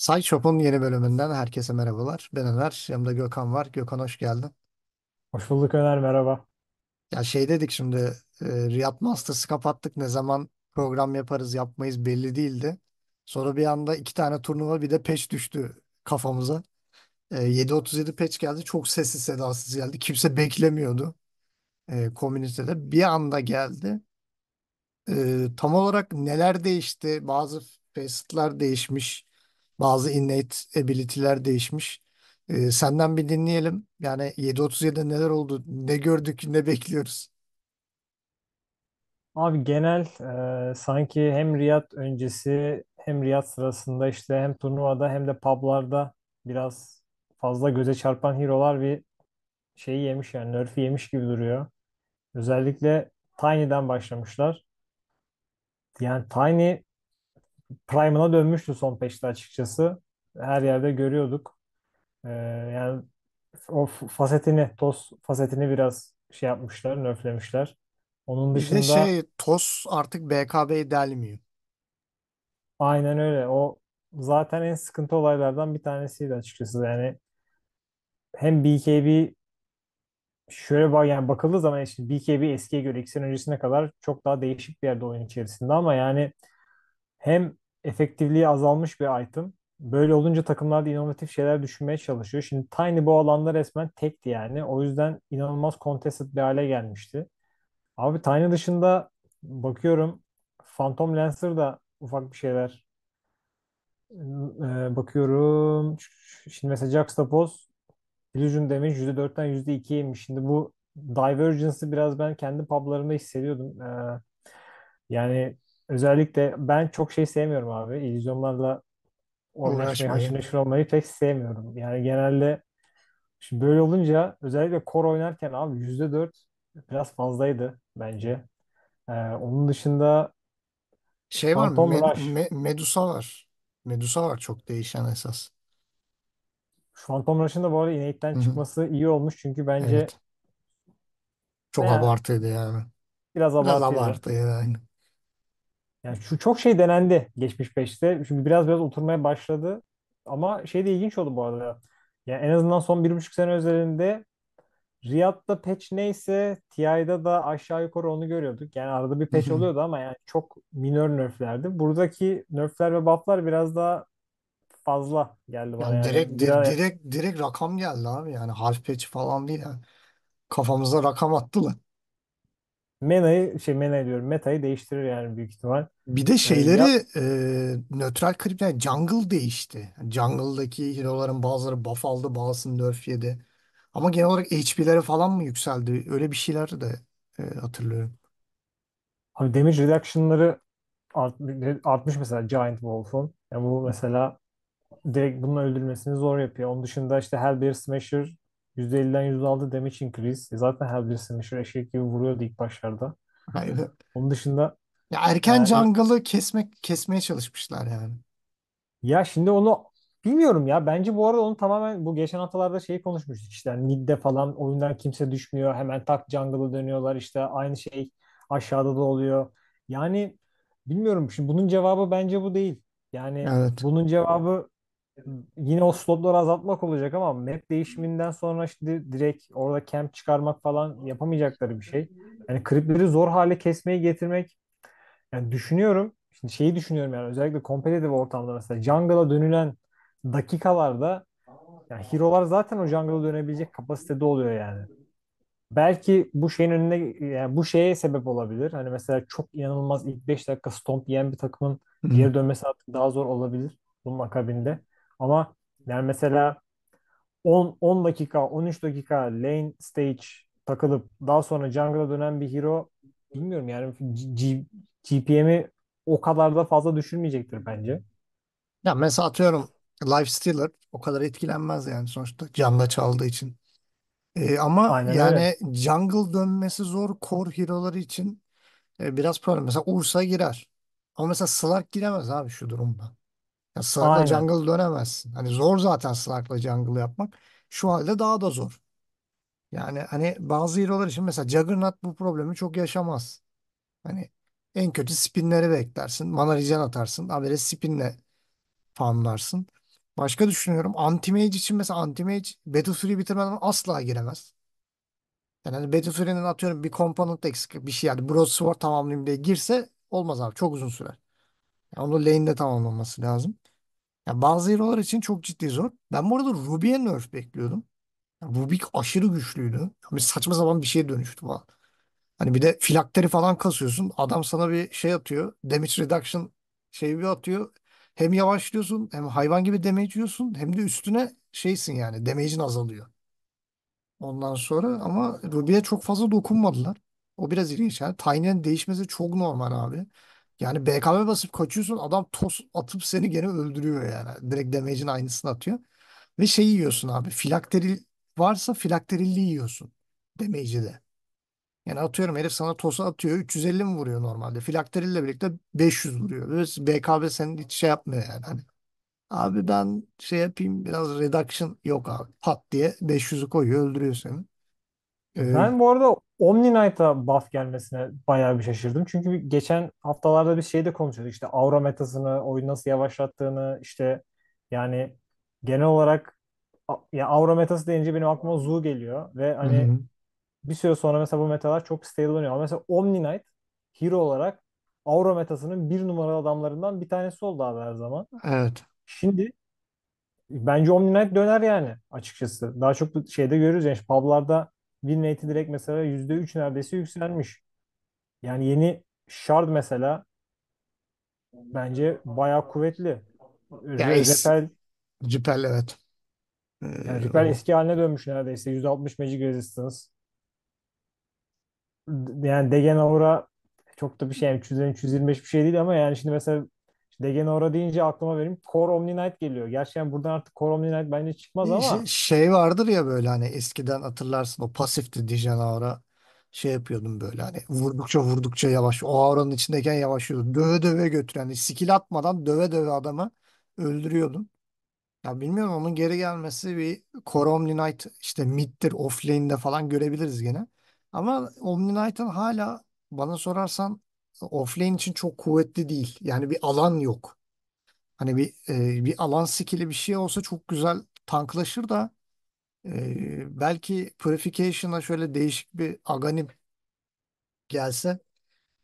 Side Shop'un yeni bölümünden herkese merhabalar. Ben Ömer, yanımda Gökhan var. Gökhan hoş geldin. Hoş bulduk Ömer. merhaba. Ya şey dedik şimdi, e, Riyad Masters'ı kapattık. Ne zaman program yaparız, yapmayız belli değildi. Sonra bir anda iki tane turnuva bir de peç düştü kafamıza. E, 7.37 peç geldi. Çok sessiz sedasız geldi. Kimse beklemiyordu e, komünitede. Bir anda geldi. E, tam olarak neler değişti? Bazı facet'lar değişmiş. Bazı innate ability'ler değişmiş. E, senden bir dinleyelim. Yani 7.37'de neler oldu? Ne gördük? Ne bekliyoruz? Abi genel e, sanki hem Riyad öncesi hem Riyad sırasında işte hem turnuvada hem de publarda biraz fazla göze çarpan hero'lar bir şeyi yemiş yani nerf'i yemiş gibi duruyor. Özellikle Tiny'den başlamışlar. Yani Tiny prime'ına dönmüştü son peşte açıkçası. Her yerde görüyorduk. Ee, yani o fasetini, toz fasetini biraz şey yapmışlar, nöflemişler. Onun Bir de dışında şey TOS artık BKB'yi delmiyor. aynen öyle. O zaten en sıkıntı olaylardan bir tanesiydi açıkçası. Yani hem BKB şöyle bak yani bakıldığı zaman işte BKB eskiye göre iki sene öncesine kadar çok daha değişik bir yerde oyun içerisinde ama yani hem efektifliği azalmış bir item. Böyle olunca takımlar da inovatif şeyler düşünmeye çalışıyor. Şimdi Tiny bu alanda resmen tekti yani. O yüzden inanılmaz contested bir hale gelmişti. Abi Tiny dışında bakıyorum Phantom Lancer da ufak bir şeyler Ee, bakıyorum. Şimdi mesela Juxtapose Illusion Damage %4'ten %2'ye inmiş. Şimdi bu Divergence'ı biraz ben kendi publarımda hissediyordum. Ee, yani Özellikle ben çok şey sevmiyorum abi. İllüzyonlarla uğraşmayı, haşır neşir olmayı pek sevmiyorum. Yani genelde şimdi böyle olunca özellikle kor oynarken abi yüzde dört biraz fazlaydı bence. Ee, onun dışında Şey var mı? Phantom Rush. Me- Medusa var. Medusa var çok değişen esas. Phantom Rush'ın da bu arada Hı hı. çıkması iyi olmuş çünkü bence Evet. Çok yani abartıydı yani. biraz Biraz abartıydı. abartıydı yani. Yani şu çok şey denendi geçmiş beşte. Çünkü biraz biraz oturmaya başladı. Ama şey de ilginç oldu bu arada. Yani en azından son bir buçuk sene özelinde Riyad'da patch neyse TI'da da aşağı yukarı onu görüyorduk. Yani arada bir patch oluyordu ama yani çok minör nerflerdi. Buradaki nerfler ve bufflar biraz daha fazla geldi bana. Yani Yani direkt di- biraz direkt direkt rakam geldi abi yani harf patch falan değil yani. Kafamıza rakam attılar. Mena'yı şey Mena diyorum meta'yı değiştirir yani büyük ihtimal. Bir de ee, şeyleri e, nötral kripto yani jungle değişti. jungle'daki hero'ların bazıları buff aldı bazısı nerf yedi. Ama genel olarak HP'lere falan mı yükseldi? Öyle bir şeyler de e, hatırlıyorum. Abi damage reduction'ları art, artmış mesela Giant Wolf'un. Yani bu mesela direkt bununla öldürmesini zor yapıyor. Onun dışında işte Hellbear Smasher %50'den %6 damage increase. E, zaten her birisini Smasher eşek gibi vuruyordu ilk başlarda. Hayır. Onun dışında ya erken yani, e, jungle'ı kesmek kesmeye çalışmışlar yani. Ya şimdi onu bilmiyorum ya. Bence bu arada onu tamamen bu geçen haftalarda şey konuşmuştuk işte yani falan oyundan kimse düşmüyor. Hemen tak jungle'a dönüyorlar işte aynı şey aşağıda da oluyor. Yani bilmiyorum şimdi bunun cevabı bence bu değil. Yani Evet. bunun cevabı yine o slotları azaltmak olacak ama map değişiminden sonra şimdi direkt orada camp çıkarmak falan yapamayacakları bir şey. Yani creepleri zor hale kesmeye getirmek yani düşünüyorum. Şimdi şeyi düşünüyorum yani özellikle kompetitif ortamda mesela jungle'a dönülen dakikalarda yani hero'lar zaten o jungle'a dönebilecek kapasitede oluyor yani. Belki bu şeyin önüne yani bu şeye sebep olabilir. Hani mesela çok inanılmaz ilk 5 dakika stomp yiyen bir takımın geri dönmesi artık daha zor olabilir bunun akabinde. Ama yani mesela 10, 10 dakika, 13 dakika lane stage takılıp daha sonra jungle'a dönen bir hero bilmiyorum yani GPM'i o kadar da fazla düşürmeyecektir bence. Ya mesela atıyorum life stealer o kadar etkilenmez yani sonuçta canla çaldığı için. Ee, ama Aynen yani öyle. jungle dönmesi zor core hero'ları için e, biraz problem. Mesela Ursa girer. Ama mesela Slark giremez abi şu durumda. Ya Slark'la Aynen. jungle dönemezsin. Hani zor zaten Slark'la jungle yapmak. Şu halde daha da zor. Yani hani bazı hero'lar için mesela Juggernaut bu problemi çok yaşamaz. Hani en kötü spinleri beklersin. Mana regen atarsın. Habire spinle farmlarsın. Başka düşünüyorum. Anti-Mage için mesela Anti-Mage Battle Fury bitirmeden asla giremez. Yani hani Battle Fury'nin atıyorum bir komponent eksik bir şey yani Broadsword tamamlayayım diye girse olmaz abi. Çok uzun sürer onu lane'de tamamlaması lazım. Ya bazı hero'lar için çok ciddi zor. Ben bu arada Ruby'e nerf bekliyordum. Rubik aşırı güçlüydü. Yani saçma sapan bir şeye dönüştü falan. Hani bir de filakteri falan kasıyorsun. Adam sana bir şey atıyor. Damage reduction şeyi bir atıyor. Hem yavaşlıyorsun hem hayvan gibi damage yiyorsun. Hem de üstüne şeysin yani damage'in azalıyor. Ondan sonra ama Ruby'e çok fazla dokunmadılar. O biraz ilginç yani. Tiny'nin değişmesi çok normal abi. Yani BKB basıp kaçıyorsun adam toz atıp seni gene öldürüyor yani. Direkt damage'in aynısını atıyor. Ve şey yiyorsun abi filakteril varsa filakterilli yiyorsun damage'i de. Yani atıyorum herif sana tosu atıyor 350 mi vuruyor normalde. Filakterille birlikte 500 vuruyor. Ve BKB senin hiç şey yapmıyor yani. Hani, abi ben şey yapayım biraz reduction yok abi. Pat diye 500'ü koyuyor öldürüyor seni. Ee, Ben bu arada Omni Knight'a buff gelmesine bayağı bir şaşırdım. Çünkü geçen haftalarda biz şeyde konuşuyorduk. İşte aura metasını, oyunu nasıl yavaşlattığını, işte yani genel olarak ya aura metası deyince benim aklıma Zu geliyor ve hı hani hı. bir süre sonra mesela bu metalar çok stable'lanıyor. Ama mesela Omni Knight hero olarak aura metasının bir numaralı adamlarından bir tanesi oldu abi her zaman. Evet. Şimdi Bence Omni Knight döner yani açıkçası. Daha çok şeyde görürüz yani işte publarda win rate'i direkt mesela %3 neredeyse yükselmiş. Yani yeni Shard mesela bence bayağı kuvvetli. Yani Repel, evet. Ee, yani Ripper eski haline dönmüş neredeyse. 160 Magic Resistance. Yani Degen Aura çok da bir şey. Yani 300'den 325 bir şey değil ama yani şimdi mesela Degenora deyince aklıma benim Core Omni geliyor. Gerçi yani buradan artık Core Omni bence çıkmaz ama. Şey, şey, vardır ya böyle hani eskiden hatırlarsın o pasifti Degenora şey yapıyordum böyle hani vurdukça vurdukça yavaş o auranın içindeyken yavaşlıyordum. Döve döve götüren yani skill atmadan döve döve adamı öldürüyordum. Ya bilmiyorum onun geri gelmesi bir Core Omni Knight işte mid'dir offlane'de falan görebiliriz gene. Ama Omni Knight'ın hala bana sorarsan offlane için çok kuvvetli değil. Yani bir alan yok. Hani bir e, bir alan skill'i bir şey olsa çok güzel tanklaşır da e, belki Purification'a şöyle değişik bir Aghanim gelse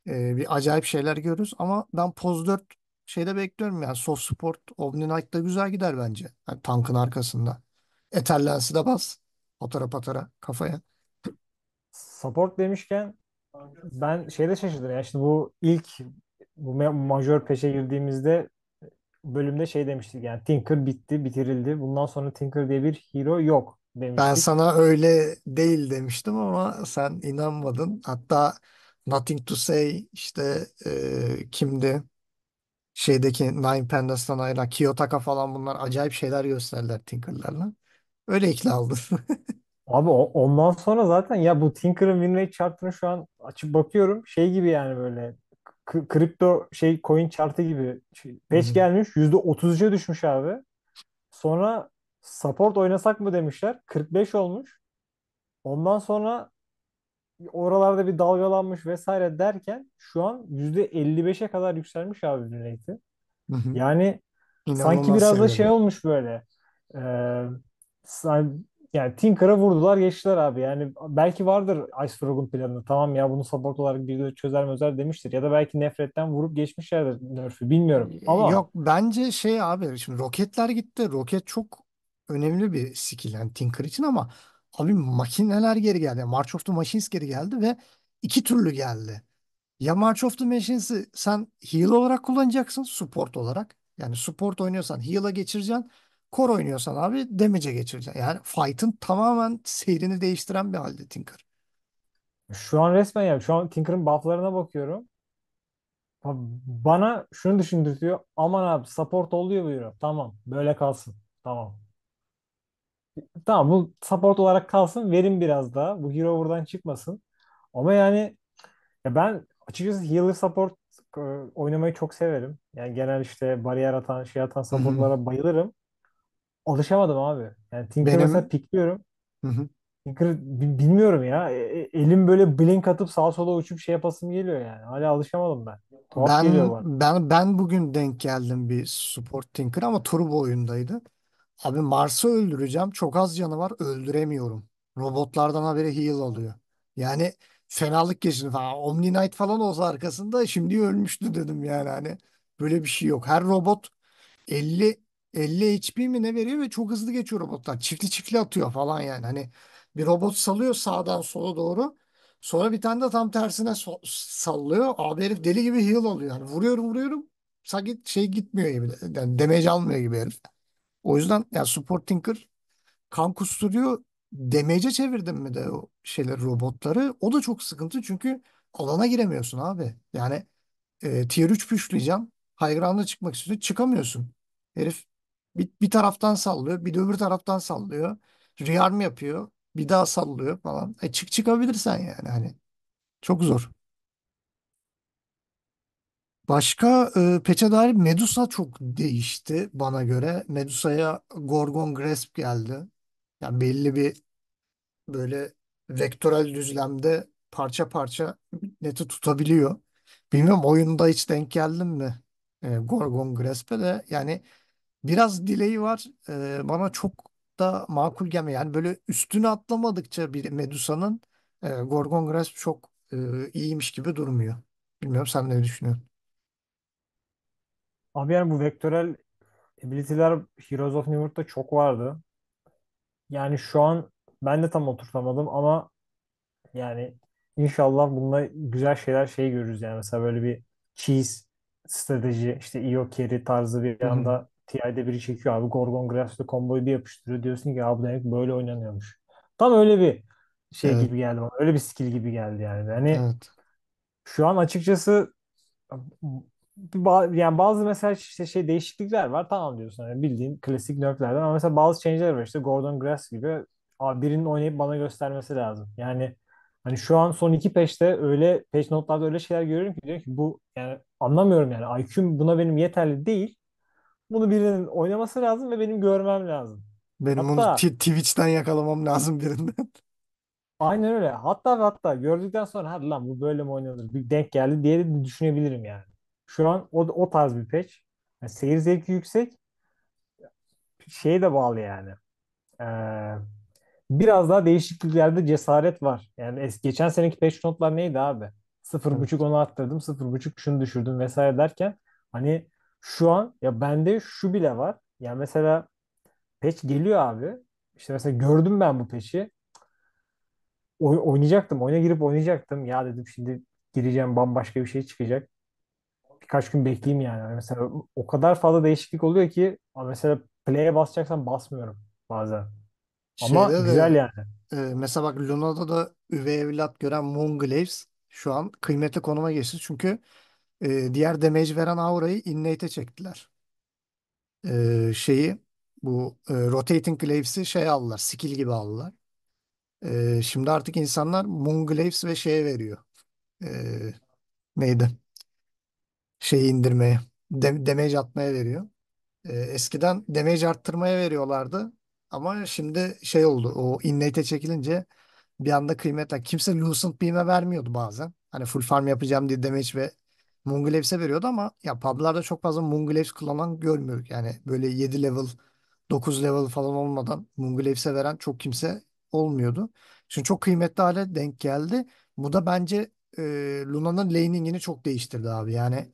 e, bir acayip şeyler görürüz ama ben Poz 4 şeyde bekliyorum yani Soft Support Omni Knight'da güzel gider bence. Yani tankın arkasında. Etherlens'i de bas. Patara patara kafaya. Support demişken ben şeyde şaşırdım ya şimdi bu ilk bu majör peşe girdiğimizde bölümde şey demiştik yani Tinker bitti, bitirildi. Bundan sonra Tinker diye bir hero yok demiştik. Ben sana öyle değil demiştim ama sen inanmadın. Hatta Nothing to Say işte e, kimdi? Şeydeki Nine Pandas'tan ayrılan Kiyotaka falan bunlar acayip şeyler gösterdiler Tinker'larla. Öyle ikna oldum. Abi ondan sonra zaten ya bu Tinker'ın Winrate chart'ını şu an açıp bakıyorum. Şey gibi yani böyle kripto şey coin chart'ı gibi. Şey, Hı Patch hı. gelmiş %33'e düşmüş abi. Sonra support oynasak mı demişler. 45 olmuş. Ondan sonra oralarda bir dalgalanmış vesaire derken şu an %55'e kadar yükselmiş abi win Yani sanki İnanılmaz biraz da şey seviyede. olmuş böyle. Ee, yani Tinker'a vurdular geçtiler abi. Yani belki vardır Ice Frog'un planı. Tamam ya bunu support olarak bir de çözer mözer demiştir. Ya da belki nefretten vurup geçmişlerdir nerf'ü bilmiyorum. Ee, ama Yok bence şey abi şimdi roketler gitti. Roket çok önemli bir skill yani Tinker için ama abi makineler geri geldi. Yani March of the Machines geri geldi ve iki türlü geldi. Ya March of the Machines'i sen heal olarak kullanacaksın support olarak. Yani support oynuyorsan heal'a geçireceksin. Kor oynuyorsan abi demece e geçireceksin. Yani fight'ın tamamen seyrini değiştiren bir halde Tinker. Şu an resmen ya şu an Tinker'ın bufflarına bakıyorum. Bana şunu düşündürtüyor. Aman abi support oluyor bu hero. Tamam böyle kalsın. Tamam. Tamam bu support olarak kalsın. Verin biraz daha. Bu hero buradan çıkmasın. Ama yani ya ben açıkçası healer support e, oynamayı çok severim. Yani genel işte bariyer atan, şey atan supportlara bayılırım alışamadım abi. Yani Tinker'ı mesela Benim pikliyorum. Tinker bilmiyorum ya. E, e- Elim böyle blink atıp sağa sola uçup şey yapasım geliyor yani. Hala alışamadım ben. Tuhaf geliyor ben bana. ben ben bugün denk geldim bir support Tinker ama turbo oyundaydı. Abi Mars'ı öldüreceğim. Çok az canı var. Öldüremiyorum. Robotlardan haberi heal alıyor. Yani fenalık geçirdim falan. Omni Knight falan olsa arkasında şimdi ölmüştü dedim yani hani. Böyle bir şey yok. Her robot 50 50 HP mi ne veriyor ve çok hızlı geçiyor robotlar. Çiftli çiftli atıyor falan yani. Hani bir robot salıyor sağdan sola doğru. Sonra bir tane de tam tersine so- sallıyor. Abi herif deli gibi heal oluyor. Yani vuruyorum vuruyorum. Sanki şey gitmiyor gibi. Yani damage almıyor gibi herif. O yüzden ya yani support tinker kan kusturuyor. Damage'e çevirdim mi de o şeyler robotları. O da çok sıkıntı çünkü alana giremiyorsun abi. Yani e, tier 3 püşleyeceğim. High ground'a çıkmak istiyorsun. Çıkamıyorsun. Herif bir, bir taraftan sallıyor, bir de öbür taraftan sallıyor. Rearm yapıyor, bir daha sallıyor falan. E çık çıkabilirsen yani hani. Çok zor. Başka e, peçe dair Medusa çok değişti bana göre. Medusa'ya Gorgon Grasp geldi. Yani belli bir böyle vektörel düzlemde parça parça neti tutabiliyor. Bilmiyorum oyunda hiç denk geldim mi e, Gorgon Grasp'e de yani biraz dileği var. E, bana çok da makul gelmiyor. Yani böyle üstüne atlamadıkça bir Medusa'nın e, Gorgon Grasp çok e, iyiymiş gibi durmuyor. Bilmiyorum sen ne düşünüyorsun? Abi yani bu vektörel ability'ler Heroes of New World'da çok vardı. Yani şu an ben de tam oturtamadım ama yani inşallah bununla güzel şeyler şey görürüz yani mesela böyle bir cheese strateji işte io carry tarzı bir Hı-hı. anda TI'de biri çekiyor abi. Gorgon Grass'ta komboyu bir yapıştırıyor. Diyorsun ki abi demek böyle oynanıyormuş. Tam öyle bir şey evet. gibi geldi bana. Öyle bir skill gibi geldi yani. Hani evet. şu an açıkçası yani bazı mesela işte şey, şey değişiklikler var tamam diyorsun yani bildiğin klasik nerflerden ama mesela bazı change'ler var işte Gordon Grass gibi abi birinin oynayıp bana göstermesi lazım. Yani hani şu an son iki peşte öyle peş notlarda öyle şeyler görüyorum ki diyorum ki bu yani anlamıyorum yani IQ'm buna benim yeterli değil. Bunu birinin oynaması lazım ve benim görmem lazım. Benim onu Hatta Twitch'ten yakalamam lazım birinden. aynen öyle. Hatta ve hatta gördükten sonra hadi lan bu böyle mi oynanır? Bir denk geldi diye de düşünebilirim yani. Şu an o, o tarz bir patch. Yani seyir zevki yüksek. Şeye de bağlı yani. Ee, biraz daha değişikliklerde cesaret var. Yani es geçen seneki patch notlar neydi abi? Evet. 0.5 onu arttırdım, 0.5 şunu düşürdüm vesaire derken hani şu an ya bende şu bile var. ya mesela peç geliyor abi. İşte mesela gördüm ben bu peçi. Oy- oynayacaktım. Oyuna girip oynayacaktım. Ya dedim şimdi gireceğim bambaşka bir şey çıkacak. Birkaç gün bekleyeyim yani. Hani mesela o kadar fazla değişiklik oluyor ki mesela play'e basacaksan basmıyorum bazen. Ama Şeyde güzel de yani. e, mesela bak Luna'da da üvey evlat gören Moonglaves şu an kıymetli konuma geçti. Çünkü e, diğer damage veren aurayı innate'e çektiler. E, şeyi bu e, rotating glaves'i şey aldılar. Skill gibi aldılar. E, şimdi artık insanlar moon glaves ve şeye veriyor. E, neydi? Şeyi indirmeye. De, damage atmaya veriyor. E, eskiden damage arttırmaya veriyorlardı. Ama şimdi şey oldu. O innate'e çekilince bir anda kıymetler. Kimse Lucent Beam'e vermiyordu bazen. Hani full farm yapacağım diye damage ve Mungilevse veriyordu ama ya pub'larda çok fazla Mungulevs kullanan görmüyoruz. Yani böyle 7 level, 9 level falan olmadan Mungilevse veren çok kimse olmuyordu. Şimdi çok kıymetli hale denk geldi. Bu da bence e, Luna'nın laning'ini çok değiştirdi abi. Yani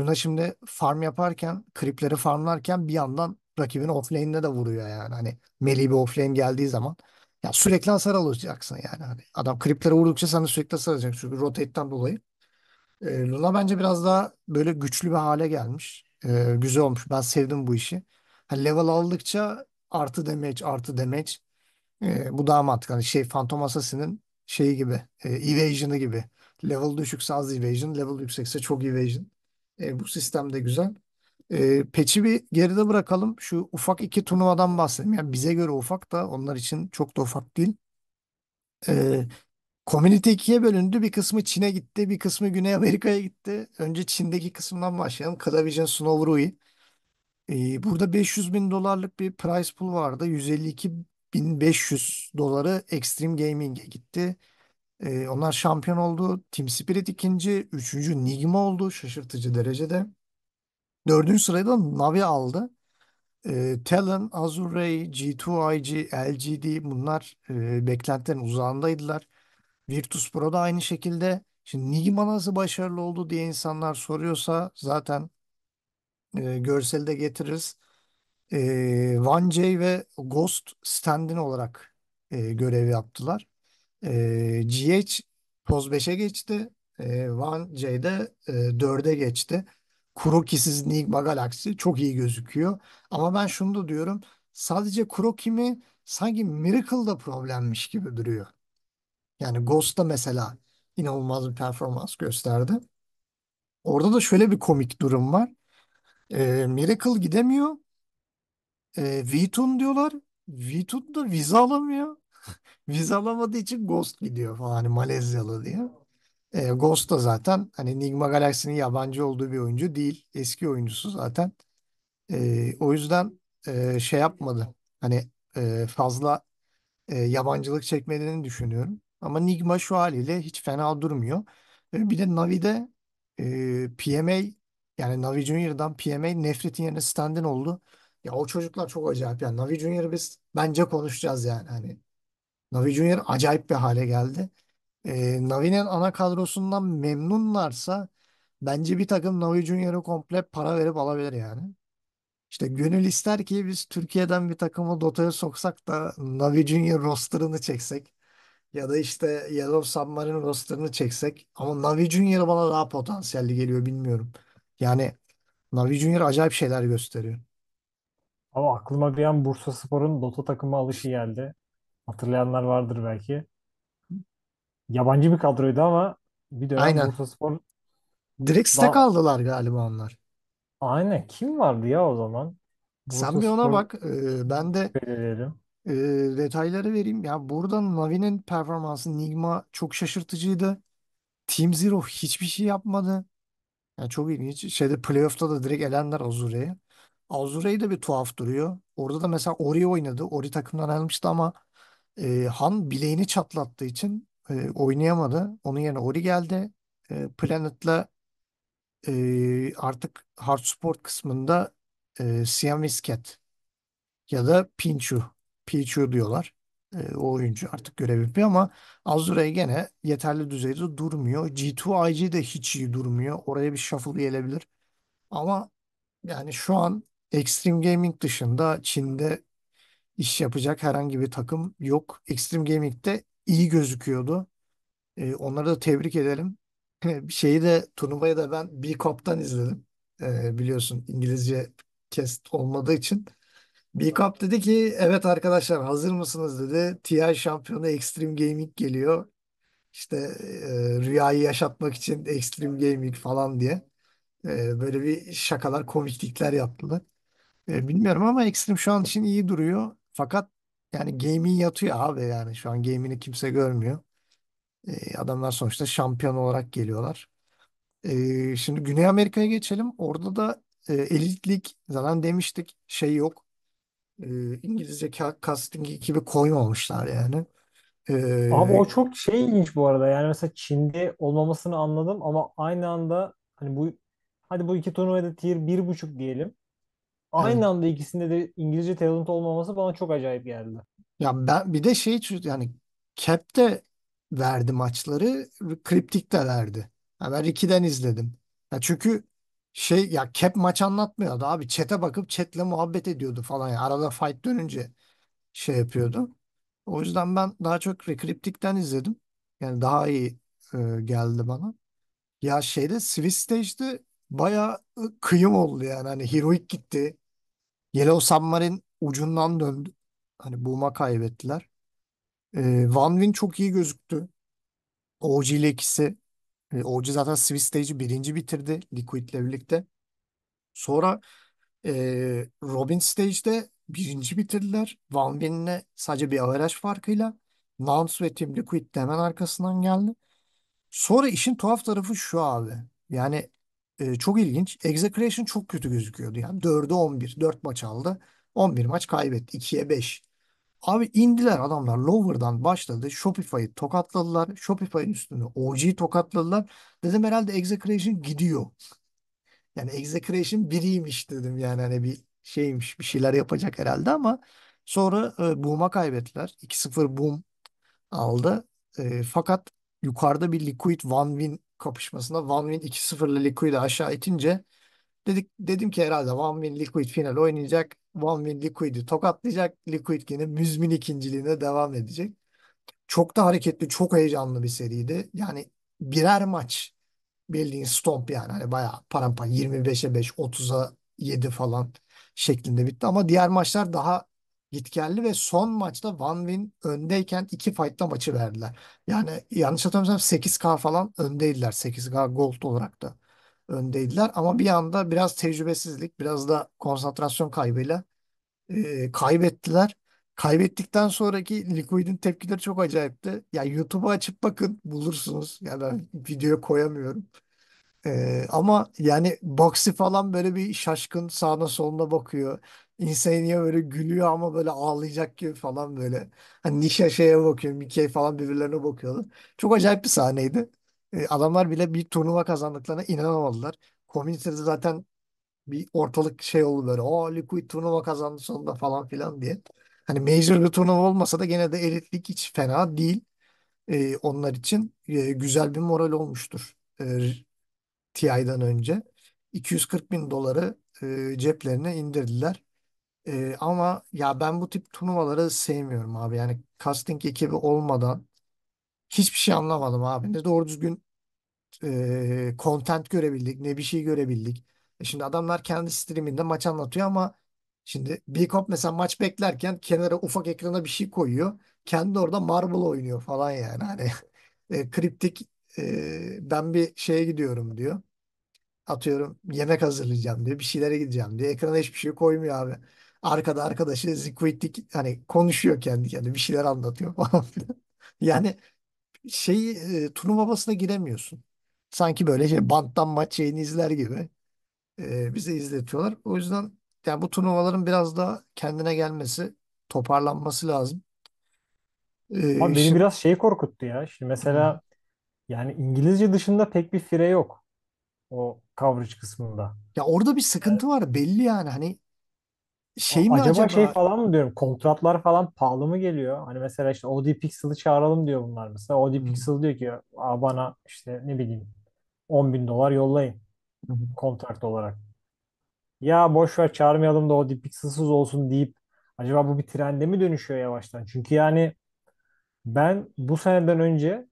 Luna şimdi farm yaparken, creep'leri farmlarken bir yandan rakibini offlane'de de vuruyor yani. Hani melee bir offlane geldiği zaman ya sürekli hasar alacaksın yani. Hani adam creep'leri vurdukça sana sürekli hasar alacak çünkü rotate'den dolayı. Ee, Luna bence biraz daha böyle güçlü bir hale gelmiş. E, güzel olmuş. Ben sevdim bu işi. Hani level aldıkça artı damage, artı damage. E, bu daha mantıklı. Hani şey Phantom Assassin'in şeyi gibi, e, evasion'ı gibi. Level düşükse az evasion, level yüksekse çok evasion. E, bu sistem de güzel. E, Patch'i bir geride bırakalım. Şu ufak iki turnuvadan bahsedeyim. Yani bize göre ufak da onlar için çok da ufak değil. E, Komünite ikiye bölündü. Bir kısmı Çin'e gitti, bir kısmı Güney Amerika'ya gitti. Önce Çin'deki kısımdan başlayalım. Klavijen Snowrui. Ee, burada 500 bin dolarlık bir prize pool vardı. 152 bin 500 doları Extreme Gaming'e gitti. Ee, onlar şampiyon oldu. Team Spirit ikinci, üçüncü Nigma oldu şaşırtıcı derecede. Dördüncü sırayı da Navi aldı. E, Talon, Azure G2IG, LGD bunlar e, beklentilerin uzağındaydılar. Virtus Pro da aynı şekilde. Şimdi Nigma nasıl başarılı oldu diye insanlar soruyorsa zaten e, görseli de getiririz. E, Van ve Ghost stand-in olarak e, görev yaptılar. E, GH Poz 5'e geçti. E, Van J'de e, 4'e geçti. Kuroki'siz Nigma Galaxy çok iyi gözüküyor. Ama ben şunu da diyorum. Sadece Kuroki mi sanki Miracle'da problemmiş gibi duruyor. Yani Ghost'ta mesela inanılmaz bir performans gösterdi. Orada da şöyle bir komik durum var. E, Miracle gidemiyor. E, ee, Vitun diyorlar. Vitun da vize alamıyor. vize alamadığı için Ghost gidiyor falan hani Malezyalı diye. E, Ghost da zaten hani Nigma Galaxy'nin yabancı olduğu bir oyuncu değil. Eski oyuncusu zaten. E, o yüzden e, şey yapmadı. Hani e, fazla e, yabancılık çekmediğini düşünüyorum. Ama Nigma şu haliyle hiç fena durmuyor. Ee, bir de Navi'de e, PMA yani Navi Junior'dan PMA nefretin yerine Standin oldu. Ya o çocuklar çok acayip. Yani Navi Junior'ı biz bence konuşacağız yani. Hani Navi Junior acayip bir hale geldi. E, Navi'nin ana kadrosundan memnunlarsa bence bir takım Navi Junior'ı komple para verip alabilir yani. İşte gönül ister ki biz Türkiye'den bir takımı Dota'ya soksak da Navi Junior roster'ını çeksek. Ya da işte Yellow Submarine roster'ını çeksek. Ama Navi Junior bana daha potansiyelli geliyor bilmiyorum. Yani Navi Junior acayip şeyler gösteriyor. Ama aklıma bir an Bursaspor'un Dota takımı alışı geldi. Hatırlayanlar vardır belki. Yabancı bir kadroydu ama bir dönem Aynen. Bursaspor Direkt stack daha aldılar galiba onlar. aynen kim vardı ya o zaman? Sen bir ona Bursaspor bak. Ee, ben de belirleyelim. E, detayları vereyim. Ya buradan Navi'nin performansı Nigma çok şaşırtıcıydı. Team Zero hiçbir şey yapmadı. Yani çok ilginç. Şeyde playoff'ta da direkt elendiler Azure'ye. Azure de bir tuhaf duruyor. Orada da mesela Ori oynadı. Ori takımdan almıştı ama e, Han bileğini çatlattığı için e, oynayamadı. Onun yerine Ori geldi. E, Planet'la e, artık Hard Support kısmında e, Siamese Cat ya da Pinchu Pichu diyorlar. E, o oyuncu artık görev yapıyor ama Azura'ya gene yeterli düzeyde durmuyor. G2IG de hiç iyi durmuyor. Oraya bir shuffle gelebilir. Ama yani şu an Extreme Gaming dışında Çin'de iş yapacak herhangi bir takım yok. Extreme Gaming'de iyi gözüküyordu. E, onları da tebrik edelim. Şeyi de turnuvayı da ben B Cup'tan izledim. E, biliyorsun İngilizce test olmadığı için Bickup dedi ki evet arkadaşlar hazır mısınız dedi. TI şampiyonu Extreme Gaming geliyor. İşte e, rüyayı yaşatmak için Extreme Gaming falan diye. E, böyle bir şakalar, komiklikler yaptılar. E, bilmiyorum ama Extreme şu an için iyi duruyor. Fakat yani gaming yatıyor abi yani. Şu an gaming'i kimse görmüyor. E, adamlar sonuçta şampiyon olarak geliyorlar. E, şimdi Güney Amerika'ya geçelim. Orada da e, Elite zaten demiştik şey yok. İngilizce ka- casting ekibi koymamışlar yani. Abi o çok şey ilginç bu arada. Yani mesela Çin'de olmamasını anladım ama aynı anda hani bu hadi bu iki turnuvada tier bir buçuk diyelim. evet. Aynı anda ikisinde de İngilizce talent olmaması bana çok acayip geldi. Ya ben bir de şey yani Cap'te verdi maçları, de verdi. Ya ben ikiden izledim. Ya çünkü şey ya cap maç anlatmıyordu abi. çete bakıp chat'le muhabbet ediyordu falan. Yani arada fight dönünce şey yapıyordu. O yüzden ben daha çok Rekriptik'ten izledim. Yani daha iyi e, geldi bana. Ya şeyde Swiss Stage'de baya kıyım oldu yani. Hani Heroic gitti. Yellow Submarine ucundan döndü. Hani Boom'a kaybettiler. E, Van Win çok iyi gözüktü. OG ile ikisi e, Oji zaten Swiss Stage'i birinci bitirdi Liquid'le birlikte. Sonra e, Robin Stage'de birinci bitirdiler. Van Bin'le sadece bir averaj farkıyla. Nance ve Team Liquid de hemen arkasından geldi. Sonra işin tuhaf tarafı şu abi. Yani e, çok ilginç. Execration çok kötü gözüküyordu. Yani 4'e 11. 4 maç aldı. 11 maç kaybetti. 2'ye 5. Abi indiler adamlar Lower'dan başladı. Shopify'ı tokatladılar. Shopify'ın üstünü OG'yi tokatladılar. Dedim herhalde Execration gidiyor. Yani Execration biriymiş dedim yani hani bir şeymiş bir şeyler yapacak herhalde ama sonra e, Boom'a kaybettiler. 2-0 Boom aldı. E, fakat yukarıda bir Liquid One Win kapışmasında One Win 2-0 ile Liquid'i aşağı itince dedik dedim ki herhalde One Win Liquid final oynayacak. One win Liquid'i tokatlayacak. Liquid yine müzmin ikinciliğine devam edecek. Çok da hareketli, çok heyecanlı bir seriydi. Yani birer maç bildiğin stomp yani hani bayağı paramparça 25'e 5, 30'a 7 falan şeklinde bitti. Ama diğer maçlar daha gitgelli ve son maçta one win öndeyken iki fight'ta maçı verdiler. Yani yanlış hatırlamıyorsam 8K falan öndeydiler. 8K gold olarak da öndeydiler. Ama bir anda biraz tecrübesizlik, biraz da konsantrasyon kaybıyla e, kaybettiler. Kaybettikten sonraki Liquid'in tepkileri çok acayipti. Ya YouTube'u açıp bakın bulursunuz. Ya ben video koyamıyorum. E, ama yani Boxy falan böyle bir şaşkın sağına soluna bakıyor. Insania böyle gülüyor ama böyle ağlayacak gibi falan böyle. Hani Nisha şeye bakıyor, Mickey falan birbirlerine bakıyorlar. Çok acayip bir sahneydi. E, adamlar bile bir turnuva kazandıklarına inanamadılar. Community'de zaten bir ortalık şey oldu böyle. O Liquid turnuva kazandı sonunda falan filan diye. Hani major bir turnuva olmasa da gene de elitlik hiç fena değil. Ee, onlar için e, güzel bir moral olmuştur. Ee, TI'den önce. 240 bin doları e, ceplerine indirdiler. E, ama ya ben bu tip turnuvaları sevmiyorum abi. Yani casting ekibi olmadan hiçbir şey anlamadım abi. Ne doğru düzgün e, content görebildik ne bir şey görebildik. E, şimdi adamlar kendi streaminde maç anlatıyor ama şimdi Bicop mesela maç beklerken kenara ufak ekrana bir şey koyuyor. Kendi orada Marble oynuyor falan yani. Hani e, kriptik e, ben bir şeye gidiyorum diyor. Atıyorum yemek hazırlayacağım diyor. Bir şeylere gideceğim diyor. Ekrana hiçbir şey koymuyor abi. Arkada arkadaşı Ziquit'lik hani konuşuyor kendi kendine. Bir şeyler anlatıyor falan filan. Yani şey e, turnuva basına giremiyorsun. Sanki böyle şey banttan maç şeyini izler gibi e, bize izletiyorlar. O yüzden yani bu turnuvaların biraz daha kendine gelmesi, toparlanması lazım. E, Ama beni işin biraz şey korkuttu ya. Şimdi mesela yani İngilizce dışında pek bir fire yok o coverage kısmında. ya orada bir Yani sıkıntı ee, var belli yani hani şey mi Acaba şey acaba falan mı diyorum? Kontratlar falan pahalı mı geliyor? Hani mesela işte OD Pixel'ı çağıralım diyor bunlar mesela. OD Hmm. Pixel diyor ki "Aa, bana işte ne bileyim 10 bin dolar yollayın. Hı olarak. Ya boş ver çağırmayalım da o dipik sızsız olsun deyip acaba bu bir trende mi dönüşüyor yavaştan? Çünkü yani ben bu seneden önce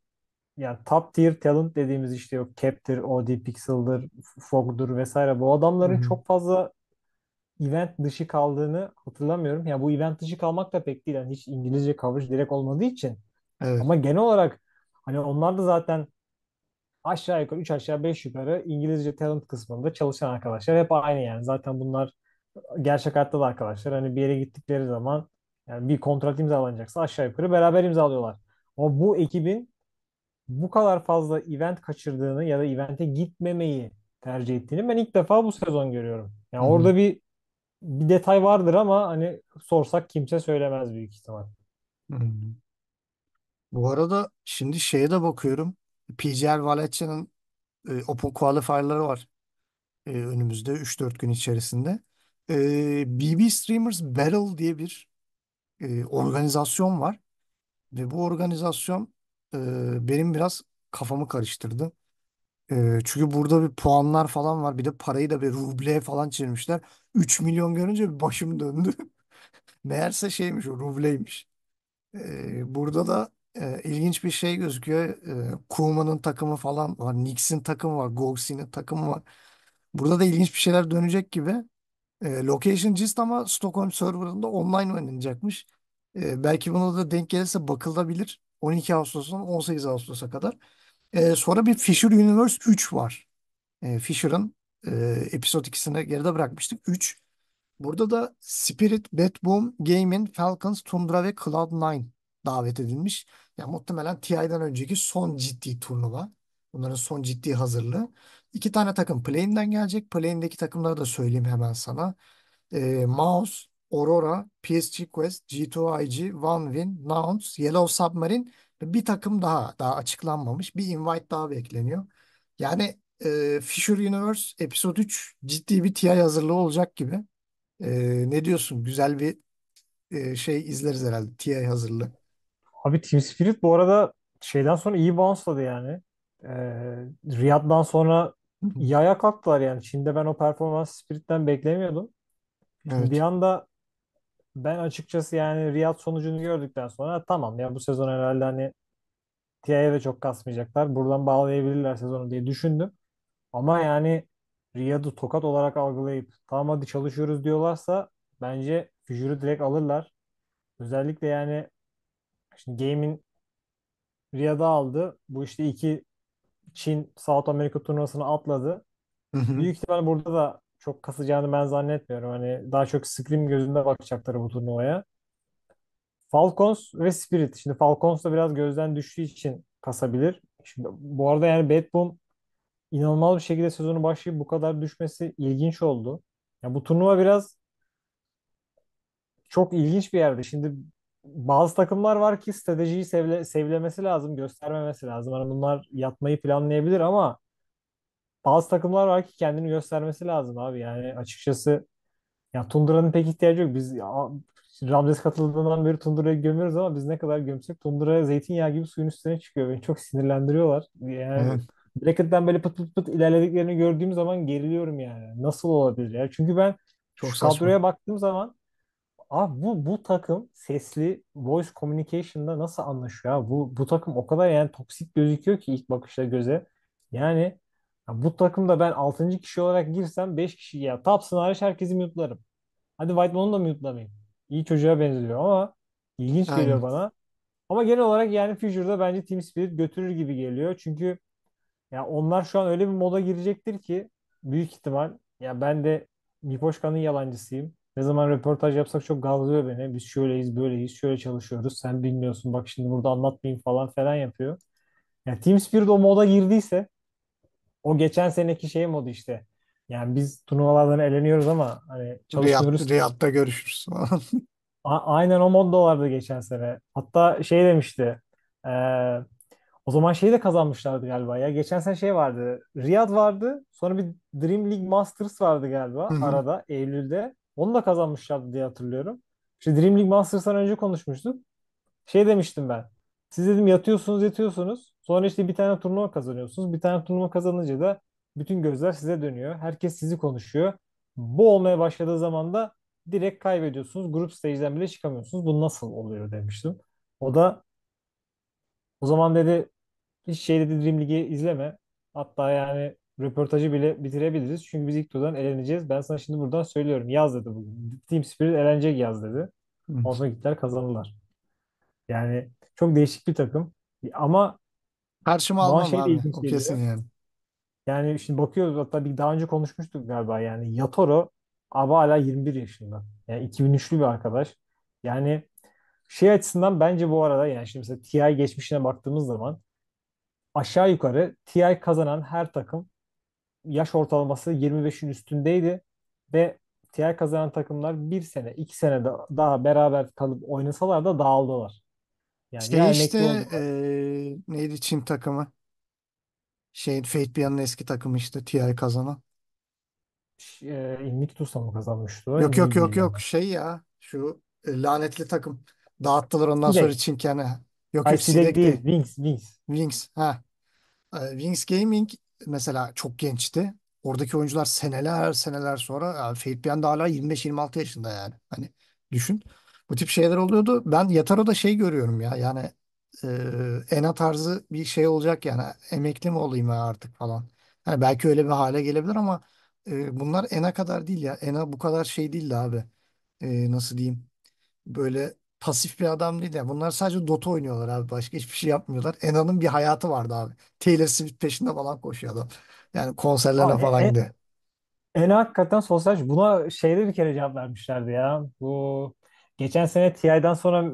yani top tier talent dediğimiz işte yok Cap'tir, OD Pixel'dır, Fog'dur vesaire bu adamların hı. çok fazla event dışı kaldığını hatırlamıyorum. Yani bu event dışı kalmak da pek değil. Yani hiç İngilizce coverage direkt olmadığı için. Evet. Ama genel olarak hani onlar da zaten aşağı yukarı 3 aşağı 5 yukarı İngilizce talent kısmında çalışan arkadaşlar hep aynı yani. Zaten bunlar gerçek hayatta da arkadaşlar hani bir yere gittikleri zaman yani bir kontrat imzalanacaksa aşağı yukarı beraber imzalıyorlar. Ama bu ekibin bu kadar fazla event kaçırdığını ya da evente gitmemeyi tercih ettiğini ben ilk defa bu sezon görüyorum. Yani hmm. orada bir bir detay vardır ama hani sorsak kimse söylemez büyük ihtimal. Hmm. Bu arada şimdi şeye de bakıyorum. PGR Valencia'nın e, Open Qualifier'ları var e, önümüzde 3-4 gün içerisinde. E, BB Streamers Battle diye bir e, organizasyon var ve bu organizasyon e, benim biraz kafamı karıştırdı. E, çünkü burada bir puanlar falan var. Bir de parayı da bir rubleye falan çevirmişler. 3 milyon görünce bir başım döndü. Meğerse şeymiş o rubleymiş. E, burada da ee, ilginç bir şey gözüküyor. Ee, Kuma'nın takımı falan var. Knicks'in takımı var. Gogs'in takımı var. Burada da ilginç bir şeyler dönecek gibi. Ee, location Gist ama Stockholm serverında online oynanacakmış. belki buna da denk gelirse bakılabilir. 12 Ağustos'tan 18 Ağustos'a kadar. E, sonra bir Fisher Universe 3 var. E, Fisher'ın e, Episod 2'sini geride bırakmıştık. 3. Burada da Spirit, Bad Boom, Gaming, Falcons, Tundra ve Cloud9 davet edilmiş. Yani muhtemelen TI'den önceki son ciddi turnuva. Bunların son ciddi hazırlığı. İki tane takım Play'inden gelecek. Play'indeki takımları da söyleyeyim hemen sana. E, ee, Maus, Aurora, PSG Quest, G2IG, OneWin, Nouns, Yellow Submarine bir takım daha daha açıklanmamış. Bir invite daha bekleniyor. Yani e, Fisher Universe Episode 3 ciddi bir TI hazırlığı olacak gibi. E, ne diyorsun? Güzel bir e, şey izleriz herhalde TI hazırlığı. Abi Team Spirit bu arada şeyden sonra iyi bounce'ladı yani. Ee, Riyad'dan sonra yaya kalktılar yani. Çin'de ben o performans Spirit'ten beklemiyordum. Şimdi bir anda ben açıkçası yani Riyad sonucunu gördükten sonra tamam ya bu sezon herhalde hani TIA'ya de çok kasmayacaklar. Buradan bağlayabilirler sezonu diye düşündüm. Ama yani Riyad'ı tokat olarak algılayıp tamam hadi çalışıyoruz diyorlarsa bence Füjür'ü direkt alırlar. Özellikle yani Şimdi Game'in Riyad'a aldı. Bu işte iki Çin, South America turnuvasını atladı. Hı hı. Büyük ihtimal burada da çok kasacağını ben zannetmiyorum. Hani daha çok Scream gözünde bakacaklar bu turnuvaya. Falcons ve Spirit. Şimdi Falcons da biraz gözden düştüğü için kasabilir. Şimdi bu arada yani Bad Boom inanılmaz bir şekilde sezonu başlayıp bu kadar düşmesi ilginç oldu. Ya yani bu turnuva biraz çok ilginç bir yerde. Şimdi bazı takımlar var ki stratejiyi sevle, sevlemesi lazım, göstermemesi lazım. Yani bunlar yatmayı planlayabilir ama bazı takımlar var ki kendini göstermesi lazım abi. Yani açıkçası ya Tundura'nın pek ihtiyacı yok. Biz ya, Ramses katıldığından beri Tundura'yı gömüyoruz ama biz ne kadar gömsek Tundura zeytinyağı gibi suyun üstüne çıkıyor. Beni çok sinirlendiriyorlar. Yani evet. Bracket'ten böyle pıt pıt pıt ilerlediklerini gördüğüm zaman geriliyorum yani. Nasıl olabilir ya? Çünkü ben çok şu saçma. kadroya baktığım zaman Abi bu bu takım sesli voice communication'da nasıl anlaşıyor? Bu bu takım o kadar yani toksik gözüküyor ki ilk bakışta göze. Yani ya bu takımda ben 6. kişi olarak girsem 5 kişi ya Thompson hariç herkesi mute'larım. Hadi Whiteman'ı da mute'lamayayım. İyi çocuğa benziyor ama ilginç Aynen. geliyor bana. Ama genel olarak yani Future'da bence Team Spirit götürür gibi geliyor. Çünkü ya onlar şu an öyle bir moda girecektir ki büyük ihtimal ya ben de Mikoşkan'ın yalancısıyım. Ne zaman röportaj yapsak çok gazlıyor beni. Biz şöyleyiz, böyleyiz, şöyle çalışıyoruz. Sen bilmiyorsun bak şimdi burada anlatmayayım falan falan yapıyor. Ya Yani TeamSpeak o moda girdiyse o geçen seneki şey modu işte. Yani biz turnuvalardan eleniyoruz ama hani çalışıyoruz. Riyad, Riyad'da görüşürüz falan. aynen o vardı geçen sene. Hatta şey demişti. E, o zaman şeyi de kazanmışlardı galiba ya. Geçen sene şey vardı. Riyad vardı. Sonra bir Dream League Masters vardı galiba arada Eylül'de. Onu da kazanmışlardı diye hatırlıyorum. İşte Dream League Masters'tan önce konuşmuştuk. Şey demiştim ben. Siz dedim yatıyorsunuz yatıyorsunuz. Sonra işte bir tane turnuva kazanıyorsunuz. Bir tane turnuva kazanınca da bütün gözler size dönüyor. Herkes sizi konuşuyor. Bu olmaya başladığı zaman da direkt kaybediyorsunuz. Grup stage'den bile çıkamıyorsunuz. Bu nasıl oluyor demiştim. O da o zaman dedi hiç şey dedi Dream League'i izleme. Hatta yani röportajı bile bitirebiliriz. Çünkü biz ilk turdan eleneceğiz. Ben sana şimdi buradan söylüyorum. Yaz dedi bugün. Team Spirit elenecek yaz dedi. Ondan gittiler kazanırlar. Yani çok değişik bir takım. Ama karşıma bana almam şey abi. O kesin yani. Yani şimdi bakıyoruz hatta bir daha önce konuşmuştuk galiba yani Yatoro abi hala 21 yaşında. Yani 2003'lü bir arkadaş. Yani şey açısından bence bu arada yani şimdi mesela TI geçmişine baktığımız zaman aşağı yukarı TI kazanan her takım yaş ortalaması 25'in üstündeydi ve tier kazanan takımlar bir sene, iki sene daha beraber kalıp oynasalar da dağıldılar. Yani şey işte e, neydi Çin takımı? Şey, Fate Bian'ın eski takımı işte TI kazanan. E, Invictus'a mı kazanmıştı? Yok yok yok yok şey ya şu e, lanetli takım dağıttılar ondan Silek. sonra Çin kene. Yok hepsi yok değil. Wings, Wings. Wings ha. Wings Gaming mesela çok gençti. Oradaki oyuncular seneler seneler sonra yani Feyitbiyan da hala 25-26 yaşında yani. Hani düşün. Bu tip şeyler oluyordu. Ben Yataro'da şey görüyorum ya yani e, Ena tarzı bir şey olacak yani emekli mi olayım ya artık falan. Yani belki öyle bir hale gelebilir ama e, bunlar Ena kadar değil ya. Ena bu kadar şey değildi abi. E, nasıl diyeyim? Böyle pasif bir adam değil ya. Bunlar sadece Dota oynuyorlar abi. Başka hiçbir şey yapmıyorlar. Ena'nın bir hayatı vardı abi. Taylor Swift peşinde falan koşuyordu. Yani konserlerine Abi, falan en, e, gidiyor. en hakikaten sosyal buna şeyde bir kere cevap vermişlerdi ya. Bu geçen sene TI'den sonra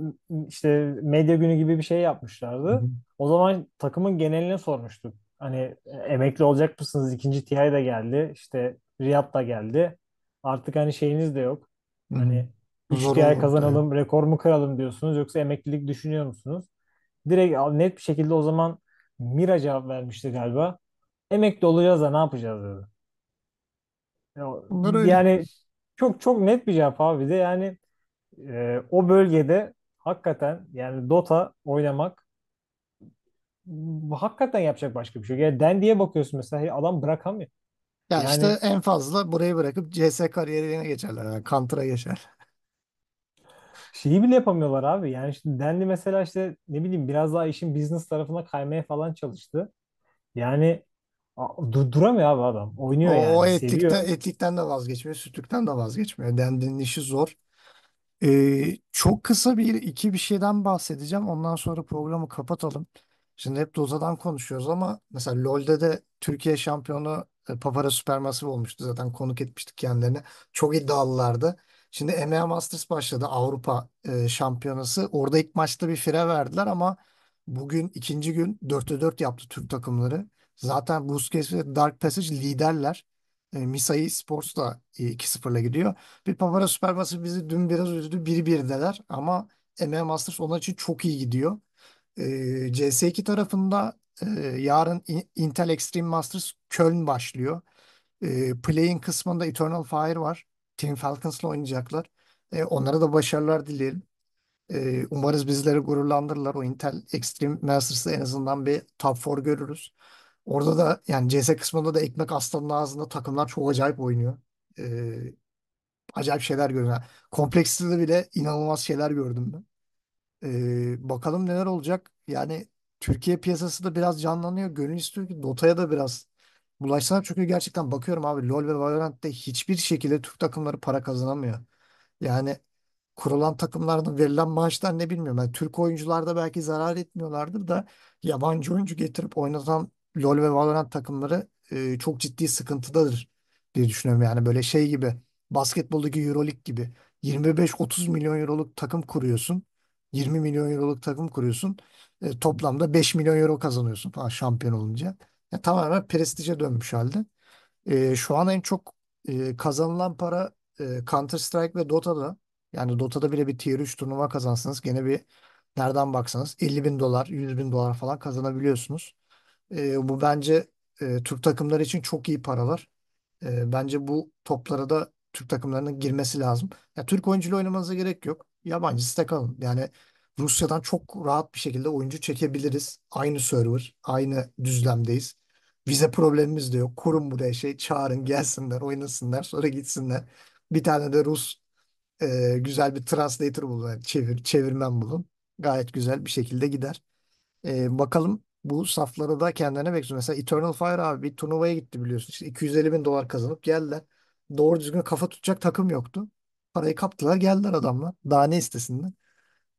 işte medya günü gibi bir şey yapmışlardı. O zaman takımın geneline sormuştuk. Hani e, emekli olacak mısınız? İkinci TI de geldi. İşte Riyad da geldi. Artık hani şeyiniz de yok. Hı hı. Hani İşgal kazanalım, evet. rekor mu kıralım diyorsunuz yoksa emeklilik düşünüyor musunuz? Direkt net bir şekilde o zaman Mira cevap vermişti galiba. Emekli olacağız da ne yapacağız dedi. Bunlar öyle. Yani çok çok net bir cevap abi de yani e, o bölgede hakikaten yani Dota oynamak hakikaten yapacak başka bir şey yok. Yani Dendi'ye bakıyorsun mesela adam bırakamıyor. Ya yani, en fazla burayı bırakıp CS kariyerine geçerler. Yani Counter'a geçer şeyi bile yapamıyorlar abi. Yani işte Denli mesela işte ne bileyim biraz daha işin business tarafına kaymaya falan çalıştı. Yani dur duramıyor abi adam. Oynuyor O, yani. o etlikten, Seviyor. etlikten de vazgeçmiyor, sütlükten de vazgeçmiyor. Dendi'nin işi zor. Ee, çok kısa bir iki bir şeyden bahsedeceğim. Ondan sonra programı kapatalım. Şimdi hep Dota'dan konuşuyoruz ama mesela LoL'de de Türkiye şampiyonu e, Papara Supermassive olmuştu. Zaten konuk etmiştik kendilerini. Çok iddialılardı. Şimdi EMEA Masters başladı Avrupa e, Şampiyonası. Orada ilk maçta bir fire verdiler ama bugün ikinci gün 4'te 4 yaptı Türk takımları. Zaten Busquets ve Dark Passage liderler. E, Misai Sports da e, 2-0'la gidiyor. Bir Papara Superması bizi dün biraz üzdü. 1-1'deler ama EMEA Masters onun için çok iyi gidiyor. E, CS2 tarafında e, yarın Intel Extreme Masters Köln başlıyor. E, play'in kısmında Eternal Fire var. Team Falcons'la oynayacaklar. E, onlara da başarılar dileyelim. E, umarız bizleri gururlandırırlar. O Intel Extreme Masters'ı en azından bir top 4 görürüz. Orada da yani CS kısmında da ekmek aslanın ağzında takımlar çok acayip oynuyor. E, acayip şeyler görüyorum. Yani Kompleksizde bile inanılmaz şeyler gördüm ben. E, bakalım neler olacak. Yani Türkiye piyasası da biraz canlanıyor. Gönül istiyor ki Dota'ya da biraz Bulaşsana çünkü gerçekten bakıyorum abi LoL ve Valorant'te hiçbir şekilde Türk takımları para kazanamıyor. Yani kurulan takımlardan verilen maaşlar ne bilmiyorum. Yani Türk oyuncular da belki zarar etmiyorlardır da yabancı oyuncu getirip oynatan LoL ve Valorant takımları e, çok ciddi sıkıntıdadır diye düşünüyorum. Yani böyle şey gibi basketboldaki Euroleague gibi 25-30 milyon euroluk takım kuruyorsun. 20 milyon euroluk takım kuruyorsun. E, toplamda 5 milyon euro kazanıyorsun falan şampiyon olunca. Ya tamamen prestije dönmüş halde. E, şu an en çok e, kazanılan para e, Counter Strike ve Dota'da. Yani Dota'da bile bir Tier 3 turnuva kazansanız gene bir nereden baksanız 50 bin dolar, 100 bin dolar falan kazanabiliyorsunuz. E, bu bence e, Türk takımları için çok iyi paralar. E, bence bu toplara da Türk takımlarının girmesi lazım. Ya Türk oyuncuyla oynamanıza gerek yok. Yabancı stack alın. Yani Rusya'dan çok rahat bir şekilde oyuncu çekebiliriz. Aynı server, aynı düzlemdeyiz. Vize problemimiz de yok. Kurun buraya şey çağırın gelsinler oynasınlar sonra gitsinler. Bir tane de Rus e, güzel bir translator bulun. Yani çevir, çevirmen bulun. Gayet güzel bir şekilde gider. E, bakalım bu safları da kendilerine bekliyor. Mesela Eternal Fire abi bir turnuvaya gitti biliyorsun. İşte 250 bin dolar kazanıp geldiler. Doğru düzgün kafa tutacak takım yoktu. Parayı kaptılar geldiler adamlar. Daha ne istesinler.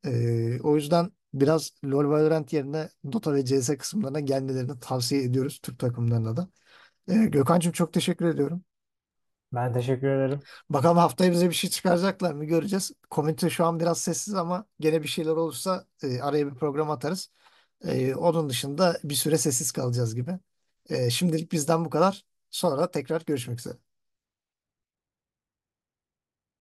Ee, o yüzden biraz LoL Valorant yerine Dota ve CS kısımlarına gelmelerini tavsiye ediyoruz Türk takımlarına da. E, Gökhan'cığım çok teşekkür ediyorum. Ben teşekkür ederim. Bakalım haftaya bize bir şey çıkaracaklar mı göreceğiz. Komünite şu an biraz sessiz ama gene bir şeyler olursa e, araya bir program atarız. E, onun dışında bir süre sessiz kalacağız gibi. E, şimdilik bizden bu kadar. Sonra tekrar görüşmek üzere.